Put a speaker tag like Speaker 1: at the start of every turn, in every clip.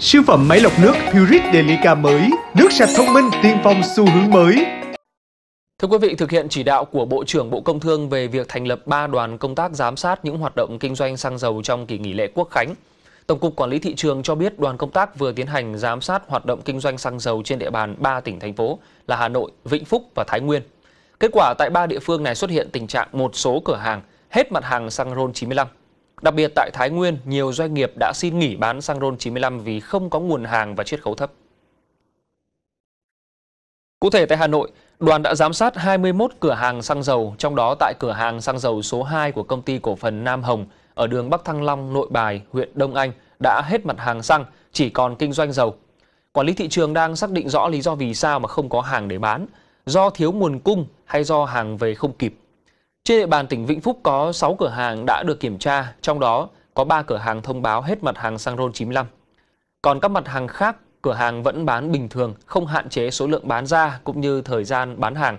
Speaker 1: Siêu phẩm máy lọc nước Puric Delica mới, nước sạch thông minh tiên phong xu hướng mới. Thưa quý vị,
Speaker 2: thực hiện chỉ đạo của Bộ trưởng Bộ Công Thương về việc thành lập 3 đoàn công tác giám sát những hoạt động kinh doanh xăng dầu trong kỳ nghỉ lễ Quốc khánh. Tổng cục Quản lý thị trường cho biết đoàn công tác vừa tiến hành giám sát hoạt động kinh doanh xăng dầu trên địa bàn 3 tỉnh thành phố là Hà Nội, Vĩnh Phúc và Thái Nguyên. Kết quả tại 3 địa phương này xuất hiện tình trạng một số cửa hàng hết mặt hàng xăng RON 95 Đặc biệt tại Thái Nguyên, nhiều doanh nghiệp đã xin nghỉ bán xăng RON 95 vì không có nguồn hàng và chiết khấu thấp. Cụ thể tại Hà Nội, đoàn đã giám sát 21 cửa hàng xăng dầu, trong đó tại cửa hàng xăng dầu số 2 của công ty cổ phần Nam Hồng ở đường Bắc Thăng Long, Nội Bài, huyện Đông Anh đã hết mặt hàng xăng, chỉ còn kinh doanh dầu. Quản lý thị trường đang xác định rõ lý do vì sao mà không có hàng để bán, do thiếu nguồn cung hay do hàng về không kịp. Trên địa bàn tỉnh Vĩnh Phúc có 6 cửa hàng đã được kiểm tra, trong đó có 3 cửa hàng thông báo hết mặt hàng xăng RON 95. Còn các mặt hàng khác, cửa hàng vẫn bán bình thường, không hạn chế số lượng bán ra cũng như thời gian bán hàng.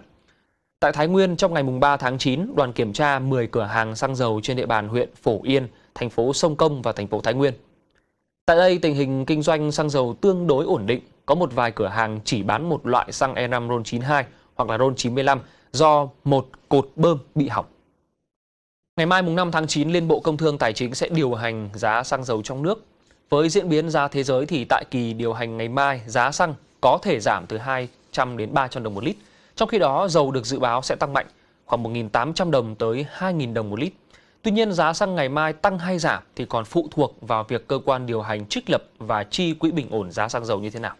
Speaker 2: Tại Thái Nguyên, trong ngày 3 tháng 9, đoàn kiểm tra 10 cửa hàng xăng dầu trên địa bàn huyện Phổ Yên, thành phố Sông Công và thành phố Thái Nguyên. Tại đây, tình hình kinh doanh xăng dầu tương đối ổn định, có một vài cửa hàng chỉ bán một loại xăng E5 RON 92 hoặc là RON 95 do một cột bơm bị hỏng. Ngày mai mùng 5 tháng 9, Liên Bộ Công Thương Tài chính sẽ điều hành giá xăng dầu trong nước. Với diễn biến giá thế giới thì tại kỳ điều hành ngày mai, giá xăng có thể giảm từ 200 đến 300 đồng một lít. Trong khi đó, dầu được dự báo sẽ tăng mạnh khoảng 1.800 đồng tới 2.000 đồng một lít. Tuy nhiên, giá xăng ngày mai tăng hay giảm thì còn phụ thuộc vào việc cơ quan điều hành trích lập và chi quỹ bình ổn giá xăng dầu như thế nào.